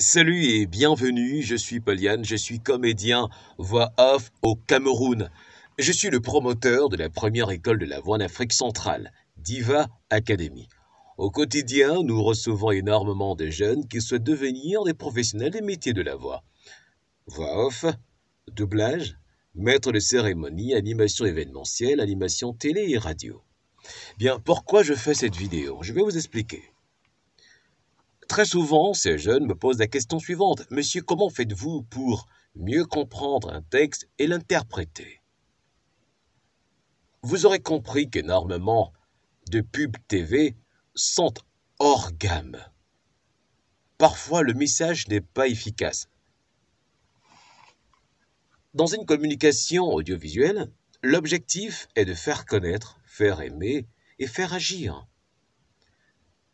Salut et bienvenue, je suis Poliane, je suis comédien voix off au Cameroun. Je suis le promoteur de la première école de la voix en Afrique centrale, Diva Academy. Au quotidien, nous recevons énormément de jeunes qui souhaitent devenir des professionnels des métiers de la voix. Voix off, doublage, maître de cérémonie, animation événementielle, animation télé et radio. Bien, pourquoi je fais cette vidéo Je vais vous expliquer. Très souvent, ces jeunes me posent la question suivante. Monsieur, comment faites-vous pour mieux comprendre un texte et l'interpréter Vous aurez compris qu'énormément de pubs TV sont hors gamme. Parfois, le message n'est pas efficace. Dans une communication audiovisuelle, l'objectif est de faire connaître, faire aimer et faire agir.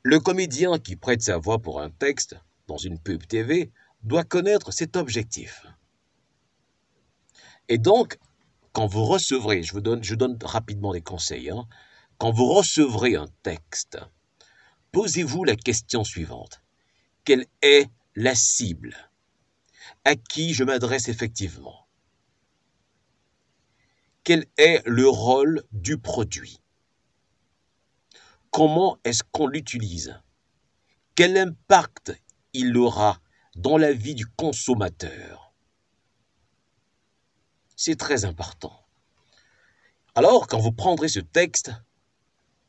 Le comédien qui prête sa voix pour un texte, dans une pub TV, doit connaître cet objectif. Et donc, quand vous recevrez, je vous donne, je donne rapidement des conseils, hein. quand vous recevrez un texte, posez-vous la question suivante. Quelle est la cible À qui je m'adresse effectivement Quel est le rôle du produit comment est-ce qu'on l'utilise Quel impact il aura dans la vie du consommateur C'est très important. Alors, quand vous prendrez ce texte,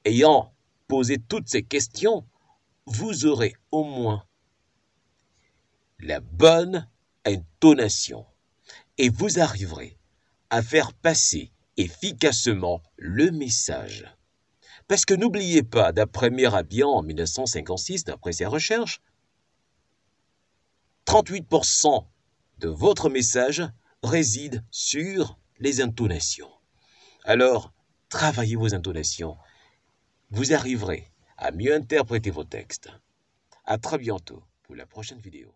ayant posé toutes ces questions, vous aurez au moins la bonne intonation et vous arriverez à faire passer efficacement le message. Parce que n'oubliez pas, d'après Mirabian en 1956, d'après ses recherches, 38% de votre message réside sur les intonations. Alors, travaillez vos intonations. Vous arriverez à mieux interpréter vos textes. À très bientôt pour la prochaine vidéo.